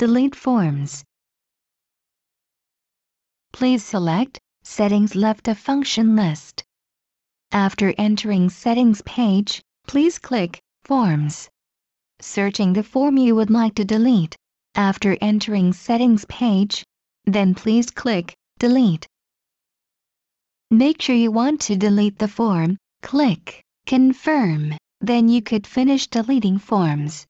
delete forms. Please select Settings left a function list. After entering Settings page, please click Forms. Searching the form you would like to delete. After entering Settings page, then please click Delete. Make sure you want to delete the form, click Confirm, then you could finish deleting forms.